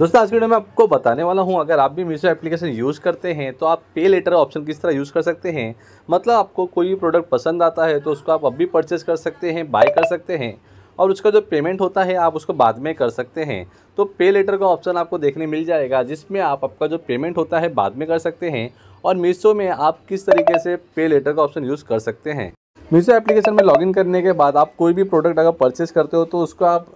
दोस्तों आज वीडियो में आपको बताने वाला हूं अगर आप भी मीशो एप्लीकेशन यूज़ करते हैं तो आप पे लेटर ऑप्शन किस तरह यूज़ कर सकते हैं मतलब आपको कोई भी प्रोडक्ट पसंद आता है तो उसको आप अब भी परचेज़ कर सकते हैं बाय कर सकते हैं और उसका जो पेमेंट होता है आप उसको बाद में कर सकते हैं तो पे लेटर का ऑप्शन आपको देखने मिल जाएगा जिसमें आप आपका जो पेमेंट होता है बाद में कर सकते हैं और मीशो में आप किस तरीके से पे लेटर का ऑप्शन यूज़ कर सकते हैं मीशो एप्लीकेशन में लॉगिन करने के बाद आप कोई भी प्रोडक्ट अगर परचेज़ करते हो तो उसको आप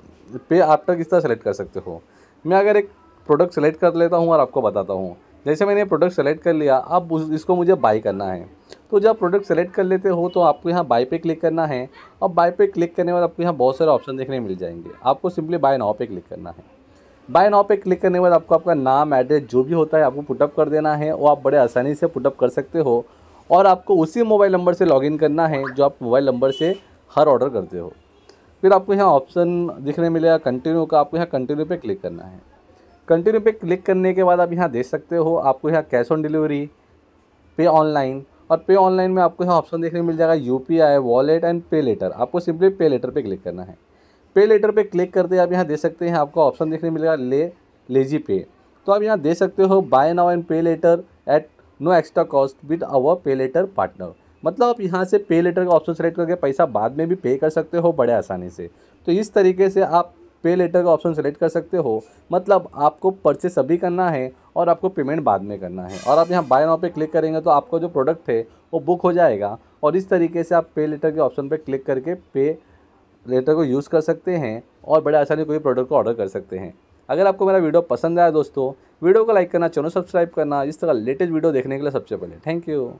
पे आफ्टर किस तरह सेलेक्ट कर सकते हो मैं अगर एक प्रोडक्ट सेलेक्ट कर लेता हूँ और आपको बताता हूँ जैसे मैंने प्रोडक्ट सेलेक्ट कर लिया अब इसको मुझे बाई करना है तो जब प्रोडक्ट सेलेक्ट कर लेते हो तो आपको यहाँ बाई पे क्लिक करना है और बाई पे क्लिक करने के बाद आपको यहाँ बहुत सारे ऑप्शन देखने मिल जाएंगे आपको सिंपली बाय नाव पे क्लिक करना है बाय नाव पे क्लिक करने के बाद आपको आपका नाम एड्रेस जो भी होता है आपको पुटअप कर देना है वो आप बड़े आसानी से पुटअप कर सकते हो और आपको उसी मोबाइल नंबर से लॉग करना है जो आप मोबाइल नंबर से हर ऑर्डर करते हो फिर आपको यहाँ ऑप्शन दिखने मिलेगा कंटिन्यू का आपको यहाँ कंटिन्यू पे क्लिक करना है कंटिन्यू पे क्लिक करने के बाद आप यहाँ देख सकते हो आपको यहाँ cash on delivery pay online और पे ऑनलाइन में आपको यहाँ ऑप्शन देखने मिल जाएगा U P I wallet and pay later आपको सिंपली पे लेटर पर क्लिक करना है पे लेटर पर क्लिक करते आप यहाँ देख सकते हैं आपको ऑप्शन देखने मिलेगा ले लेजी पे तो आप यहाँ देख सकते हो buy now and pay later at no extra cost with our pay later partner मतलब आप यहाँ से पे लेटर का ऑप्शन सेलेक्ट करके पैसा बाद में भी पे कर सकते हो बड़े आसानी से तो इस तरीके से आप पे लेटर का ऑप्शन सेलेक्ट कर सकते हो मतलब आपको परचेस अभी करना है और आपको पेमेंट बाद में करना है और आप यहाँ बाय नाउ पे क्लिक करेंगे तो आपका जो प्रोडक्ट है वो बुक हो जाएगा और इस तरीके से आप पे लेटर के ऑप्शन पर क्लिक करके पे लेटर को यूज़ कर सकते हैं और बड़े आसानी कोई प्रोडक्ट को ऑर्डर कर सकते हैं अगर आपको मेरा वीडियो पसंद आया दोस्तों वीडियो को लाइक करना चैनल सब्सक्राइब करना इस तरह लेटेस्ट वीडियो देखने के लिए सबसे पहले थैंक यू